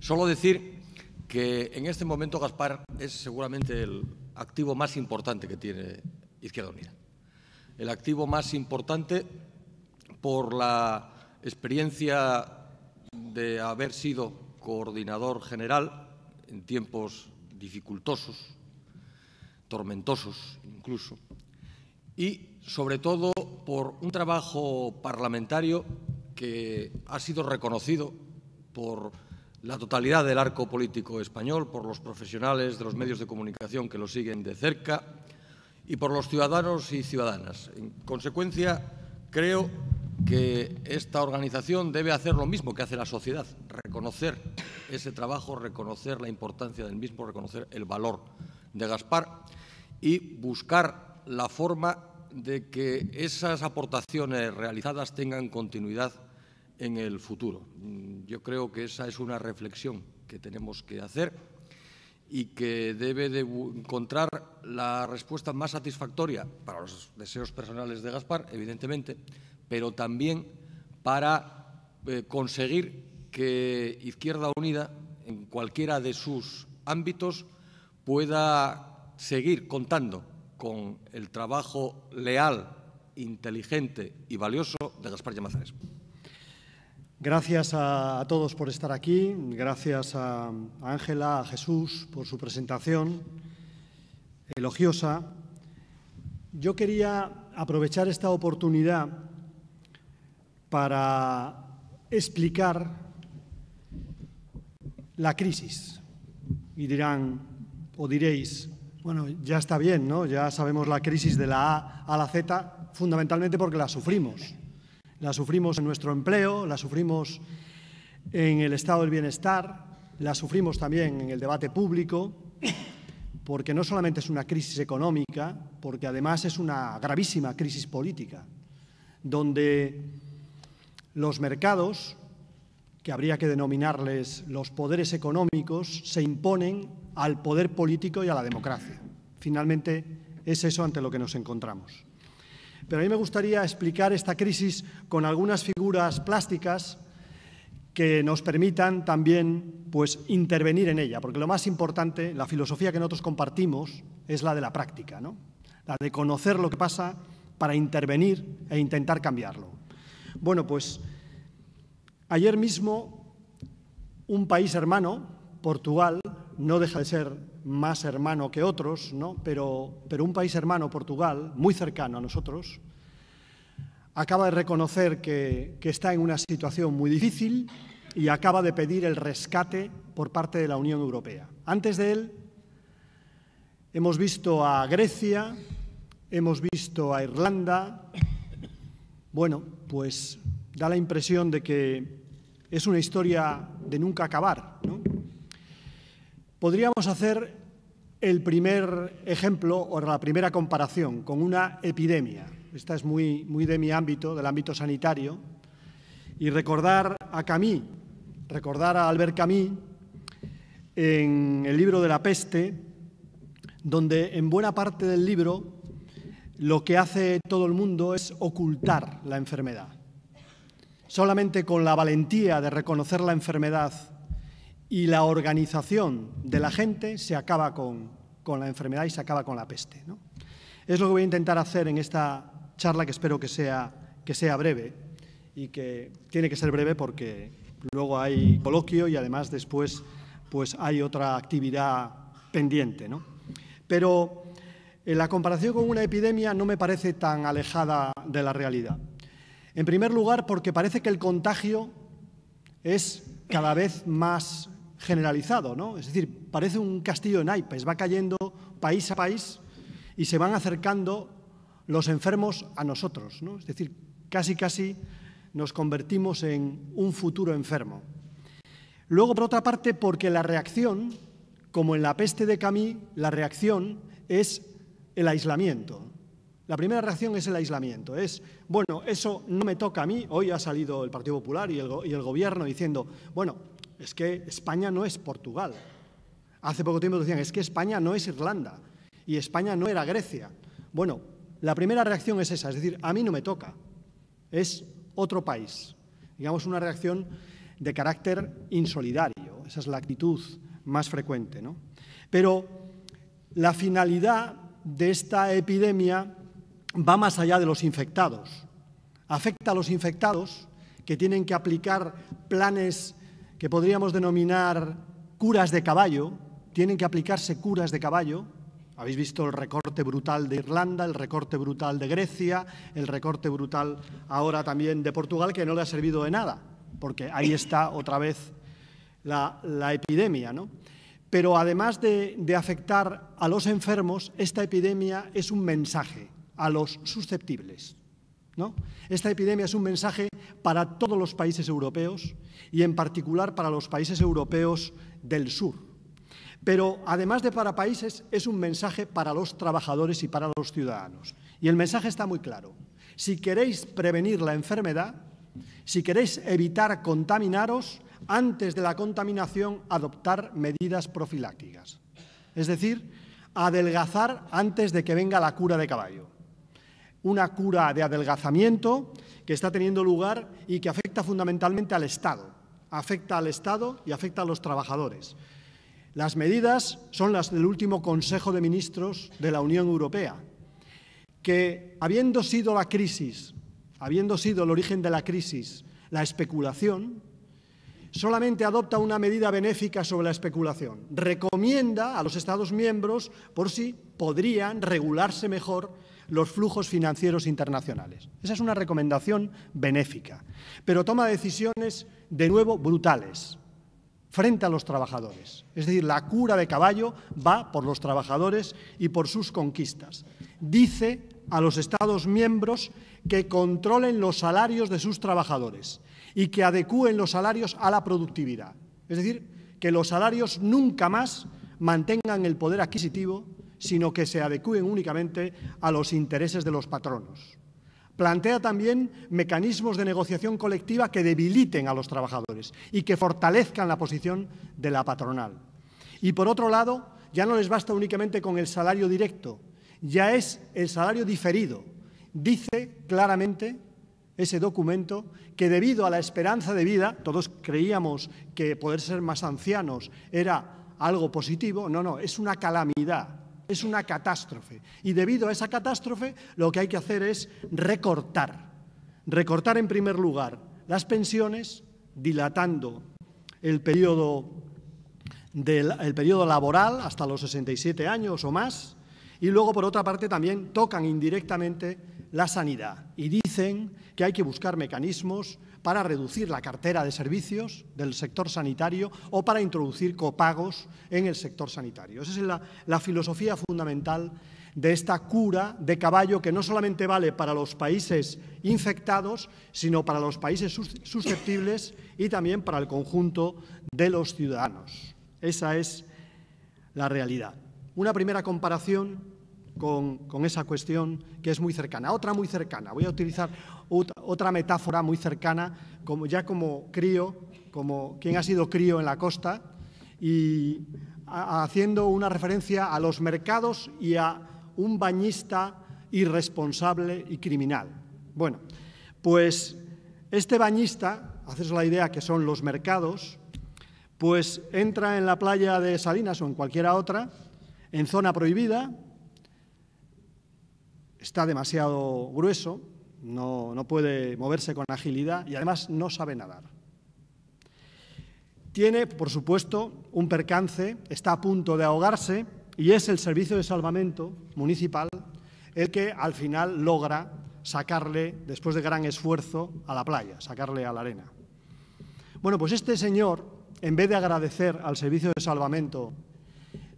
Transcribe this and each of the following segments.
Solo decir que en este momento Gaspar es seguramente el activo más importante que tiene Izquierda Unida. El activo más importante por la experiencia de haber sido coordinador general en tiempos dificultosos, tormentosos incluso, y sobre todo por un trabajo parlamentario que ha sido reconocido por la totalidad del arco político español, por los profesionales de los medios de comunicación que lo siguen de cerca y por los ciudadanos y ciudadanas. En consecuencia, creo que esta organización debe hacer lo mismo que hace la sociedad, reconocer ese trabajo, reconocer la importancia del mismo, reconocer el valor de Gaspar y buscar la forma de que esas aportaciones realizadas tengan continuidad en el futuro. Mm, yo creo que esa es una reflexión que tenemos que hacer y que debe de encontrar la respuesta más satisfactoria para los deseos personales de Gaspar, evidentemente, pero también para eh, conseguir que Izquierda Unida, en cualquiera de sus ámbitos, pueda seguir contando con el trabajo leal, inteligente y valioso de Gaspar Llamazares. Gracias a, todos por estar aquí, gracias a Ángela, a Jesús por su presentación elogiosa. Yo quería aprovechar esta oportunidad para explicar la crisis. Y dirán, o diréis, bueno, ya está bien, ¿no? Ya sabemos la crisis de la A a la Z, fundamentalmente porque la sufrimos. La sufrimos en nuestro empleo, la sufrimos en el estado del bienestar, la sufrimos también en el debate público, porque no solamente es una crisis económica, porque además es una gravísima crisis política, donde los mercados, que habría que denominarles los poderes económicos, se imponen al poder político y a la democracia. Finalmente, es eso ante lo que nos encontramos. Pero a mí me gustaría explicar esta crisis con algunas figuras plásticas que nos permitan también pues, intervenir en ella, porque lo más importante, la filosofía que nosotros compartimos es la de la práctica, ¿no? la de conocer lo que pasa para intervenir e intentar cambiarlo. Bueno, pues ayer mismo un país hermano, Portugal, no deja de ser más hermano que otros, ¿no? pero, pero un país hermano, Portugal, muy cercano a nosotros, acaba de reconocer que, que está en una situación muy difícil y acaba de pedir el rescate por parte de la Unión Europea. Antes de él, hemos visto a Grecia, hemos visto a Irlanda. Bueno, pues da la impresión de que es una historia de nunca acabar, ¿no? podríamos hacer el primer ejemplo o la primera comparación con una epidemia. Esta es muy, muy de mi ámbito, del ámbito sanitario. Y recordar a Camus, recordar a Albert Camus en el libro de la peste, donde en buena parte del libro lo que hace todo el mundo es ocultar la enfermedad. Solamente con la valentía de reconocer la enfermedad y la organización de la gente se acaba con, la enfermedad y se acaba con la peste. Es lo que voy a intentar hacer en esta charla que espero que sea, que sea breve y que tiene que ser breve porque luego hay coloquio y además después pues hay otra actividad pendiente. Pero en eh, la comparación con una epidemia no me parece tan alejada de la realidad. En primer lugar, porque parece que el contagio es cada vez más generalizado, ¿no? Es decir, parece un castillo de naipes, va cayendo país a país y se van acercando los enfermos a nosotros, Es decir, casi casi nos convertimos en un futuro enfermo. Luego, por otra parte, porque la reacción, como en la peste de Camí, la reacción es el aislamiento. La primera reacción es el aislamiento, es, bueno, eso no me toca a mí, hoy ha salido el Partido Popular y el, y el Gobierno diciendo, bueno, es que España no es Portugal. Hace poco tiempo decían, es que España no es Irlanda y España no era Grecia. Bueno, la primera reacción es esa, es decir, a mí no me toca, es otro país. Digamos, una reacción de carácter insolidario, esa es la actitud más frecuente. ¿no? Pero la finalidad de esta epidemia va más allá de los infectados. Afecta a los infectados que tienen que aplicar planes que podríamos denominar curas de caballo, tienen que aplicarse curas de caballo. Habéis visto el recorte brutal de Irlanda, el recorte brutal de Grecia, el recorte brutal ahora también de Portugal, que no le ha servido de nada, porque ahí está otra vez la, epidemia. Pero además de afectar a los enfermos, esta epidemia es un mensaje a los susceptibles. Esta epidemia es un mensaje para todos los países europeos y en particular para los países europeos del sur. Pero además de para países, es un mensaje para los trabajadores y para los ciudadanos. Y el mensaje está muy claro. Si queréis prevenir la enfermedad, si queréis evitar contaminaros, antes de la contaminación adoptar medidas profilácticas. Es decir, adelgazar antes de que venga la cura de caballo una cura de adelgazamiento que está teniendo lugar y que afecta fundamentalmente al Estado. Afecta al Estado y afecta a los trabajadores. Las medidas son las del último Consejo de Ministros de la Unión Europea, que habiendo sido la crisis, habiendo sido el origen de la crisis, la especulación, solamente adopta una medida benéfica sobre la especulación. Recomienda a los Estados miembros por si podrían regularse mejor los flujos financieros internacionales. Esa es una recomendación benéfica, pero toma decisiones de nuevo brutales frente a los trabajadores. Es decir, la cura de caballo va por los trabajadores y por sus conquistas. Dice a los Estados miembros que controlen los salarios de sus trabajadores y que adecúen los salarios a la productividad. Es decir, que los salarios nunca más mantengan el poder adquisitivo sino que se adecúen únicamente a los intereses de los patronos. Plantea también mecanismos de negociación colectiva que debiliten a los trabajadores y que fortalezcan la posición de la patronal. Y por otro lado, ya no les basta únicamente con el salario directo, ya es el salario diferido. Dice claramente ese documento que debido a la esperanza de vida, todos creíamos que poder ser más ancianos era algo positivo, no, no, es una calamidad es una catástrofe. Y debido a esa catástrofe, lo que hay que hacer es recortar. Recortar en primer lugar las pensiones, dilatando el periodo, del, laboral hasta los 67 años o más. Y luego, por otra parte, también tocan indirectamente la sanidad y dicen que hay que buscar mecanismos para reducir la cartera de servicios del sector sanitario o para introducir copagos en el sector sanitario. Esa es la, filosofía fundamental de esta cura de caballo que no solamente vale para los países infectados, sino para los países susceptibles y también para el conjunto de los ciudadanos. Esa es la realidad. Una primera comparación con, con esa cuestión que es muy cercana. Otra muy cercana. Voy a utilizar otra metáfora muy cercana, como ya como crío, como quien ha sido crío en la costa, y haciendo una referencia a los mercados y a un bañista irresponsable y criminal. Bueno, pues este bañista, haces la idea que son los mercados, pues entra en la playa de Salinas o en cualquiera otra, en zona prohibida, está demasiado grueso, no, puede moverse con agilidad y además no sabe nadar. Tiene, por supuesto, un percance, está a punto de ahogarse y es el servicio de salvamento municipal el que al final logra sacarle, después de gran esfuerzo, a la playa, sacarle a la arena. Bueno, pues este señor, en vez de agradecer al servicio de salvamento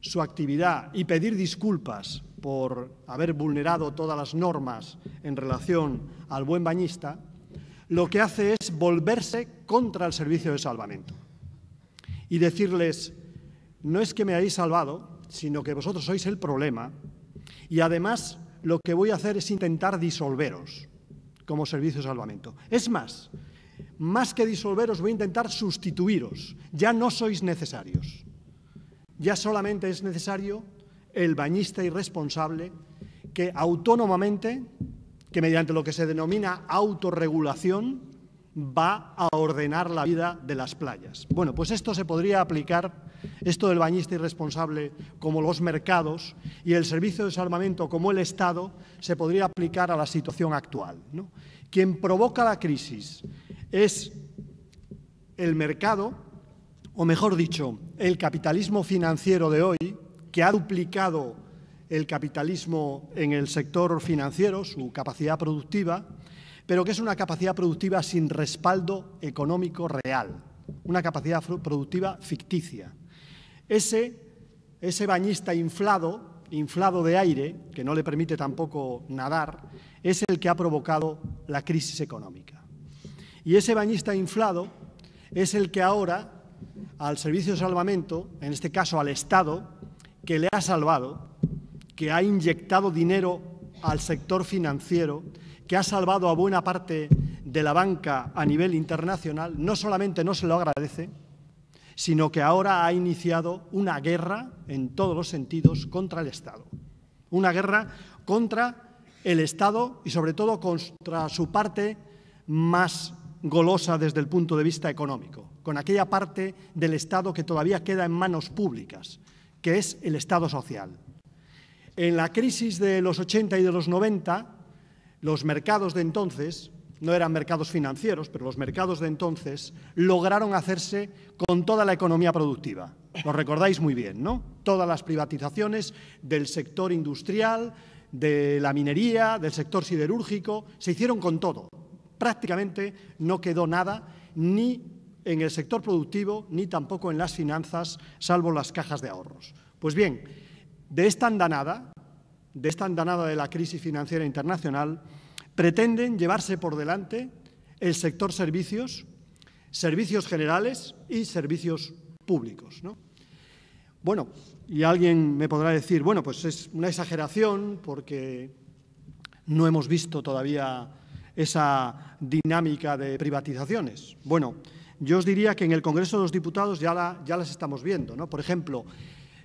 su actividad y pedir disculpas por haber vulnerado todas las normas en relación al buen bañista, lo que hace es volverse contra el servicio de salvamento y decirles, no es que me hayáis salvado, sino que vosotros sois el problema y además lo que voy a hacer es intentar disolveros como servicio de salvamento. Es más, más que disolveros voy a intentar sustituiros, ya no sois necesarios, ya solamente es necesario el bañista irresponsable que autónomamente, que mediante lo que se denomina autorregulación, va a ordenar la vida de las playas. Bueno, pues esto se podría aplicar, esto del bañista irresponsable, como los mercados y el servicio de desarmamento como el Estado, se podría aplicar a la situación actual. Quien provoca la crisis es el mercado, o mejor dicho, el capitalismo financiero de hoy, que ha duplicado el capitalismo en el sector financiero, su capacidad productiva, pero que es una capacidad productiva sin respaldo económico real, una capacidad productiva ficticia. Ese, ese bañista inflado, inflado de aire, que no le permite tampoco nadar, es el que ha provocado la crisis económica. Y ese bañista inflado es el que ahora, al servicio de salvamento, en este caso al Estado, que le ha salvado, que ha inyectado dinero al sector financiero, que ha salvado a buena parte de la banca a nivel internacional, no solamente no se lo agradece, sino que ahora ha iniciado una guerra en todos los sentidos contra el Estado. Una guerra contra el Estado y sobre todo contra su parte más golosa desde el punto de vista económico, con aquella parte del Estado que todavía queda en manos públicas, que es el Estado social. En la crisis de los 80 y de los 90, los mercados de entonces, no eran mercados financieros, pero los mercados de entonces lograron hacerse con toda la economía productiva. Lo recordáis muy bien, ¿no? Todas las privatizaciones del sector industrial, de la minería, del sector siderúrgico, se hicieron con todo. Prácticamente no quedó nada, ni en el sector productivo ni tampoco en las finanzas, salvo las cajas de ahorros. Pues bien, de esta andanada, de esta andanada de la crisis financiera internacional, pretenden llevarse por delante el sector servicios, servicios generales y servicios públicos. Bueno, y alguien me podrá decir, bueno, pues es una exageración porque no hemos visto todavía esa dinámica de privatizaciones. Bueno, yo os diría que en el Congreso de los Diputados ya, las estamos viendo. ¿no? Por ejemplo,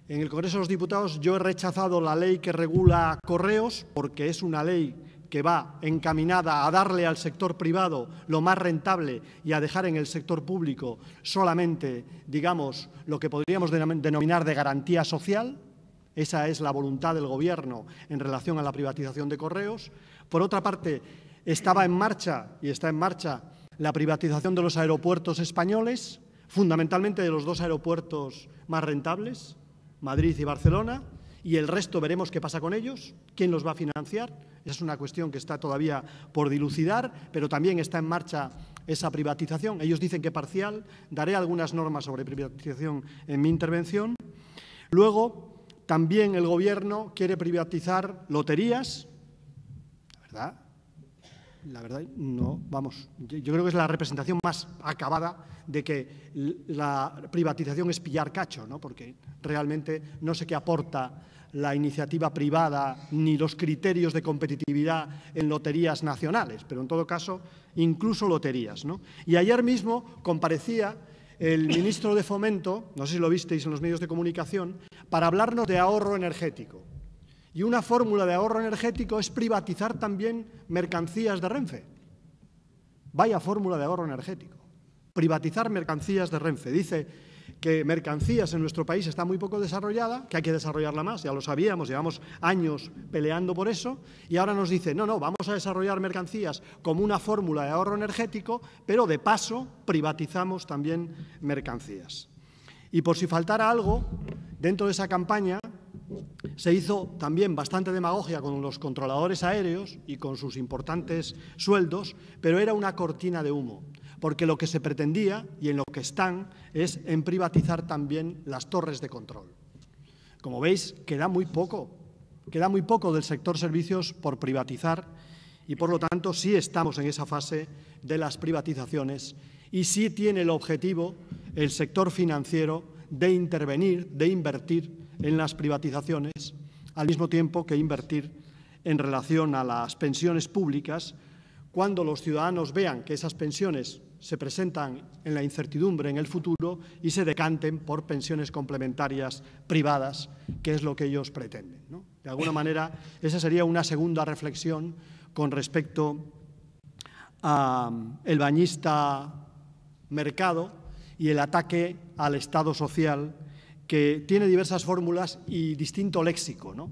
en el Congreso de los Diputados yo he rechazado la ley que regula correos porque es una ley que va encaminada a darle al sector privado lo más rentable y a dejar en el sector público solamente, digamos, lo que podríamos denominar de garantía social. Esa es la voluntad del Gobierno en relación a la privatización de correos. Por otra parte, estaba en marcha y está en marcha la privatización de los aeropuertos españoles, fundamentalmente de los dos aeropuertos más rentables, Madrid y Barcelona, y el resto veremos qué pasa con ellos, quién los va a financiar. Esa es una cuestión que está todavía por dilucidar, pero también está en marcha esa privatización. Ellos dicen que parcial, daré algunas normas sobre privatización en mi intervención. Luego, también el Gobierno quiere privatizar loterías, ¿verdad? la verdad, no, vamos, yo, creo que es la representación más acabada de que la privatización es pillar cacho, ¿no? porque realmente no sé qué aporta la iniciativa privada ni los criterios de competitividad en loterías nacionales, pero en todo caso, incluso loterías. ¿no? Y ayer mismo comparecía el ministro de Fomento, no sé si lo visteis en los medios de comunicación, para hablarnos de ahorro energético. Y una fórmula de ahorro energético es privatizar también mercancías de Renfe. Vaya fórmula de ahorro energético. Privatizar mercancías de Renfe. Dice que mercancías en nuestro país está muy poco desarrollada, que hay que desarrollarla más, ya lo sabíamos, llevamos años peleando por eso, y ahora nos dice, no, no, vamos a desarrollar mercancías como una fórmula de ahorro energético, pero de paso privatizamos también mercancías. Y por si faltara algo, dentro de esa campaña se hizo también bastante demagogia con los controladores aéreos y con sus importantes sueldos, pero era una cortina de humo, porque lo que se pretendía y en lo que están es en privatizar también las torres de control. Como veis, queda muy poco, queda muy poco del sector servicios por privatizar y por lo tanto sí estamos en esa fase de las privatizaciones y sí tiene el objetivo el sector financiero de intervenir, de invertir en las privatizaciones, al mismo tiempo que invertir en relación a las pensiones públicas, cuando los ciudadanos vean que esas pensiones se presentan en la incertidumbre en el futuro y se decanten por pensiones complementarias privadas, que es lo que ellos pretenden. De alguna manera, esa sería una segunda reflexión con respecto al um, bañista mercado y el ataque al Estado social que tiene diversas fórmulas y distinto léxico. ¿no?